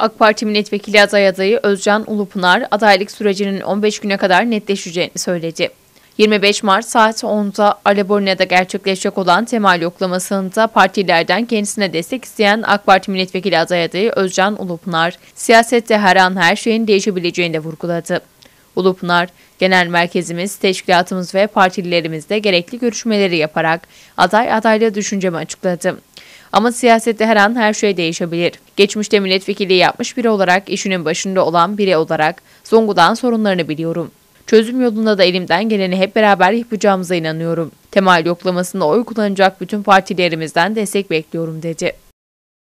AK Parti milletvekili aday adayı Özcan Ulupınar adaylık sürecinin 15 güne kadar netleşeceğini söyledi. 25 Mart saat 10'da Alebonia'da gerçekleşecek olan temal yoklamasında partilerden kendisine destek isteyen AK Parti milletvekili aday adayı Özcan Ulupınar, siyasette her an her şeyin değişebileceğini de vurguladı. Ulupınar, genel merkezimiz, teşkilatımız ve partililerimizle gerekli görüşmeleri yaparak aday adaylığı düşüncemi açıkladı. Ama siyasette her an her şey değişebilir. Geçmişte milletvekili yapmış biri olarak, işinin başında olan biri olarak Zonguldak'ın sorunlarını biliyorum. Çözüm yolunda da elimden geleni hep beraber yapacağımıza inanıyorum. Temal yoklamasında oy kullanacak bütün partilerimizden destek bekliyorum dedi.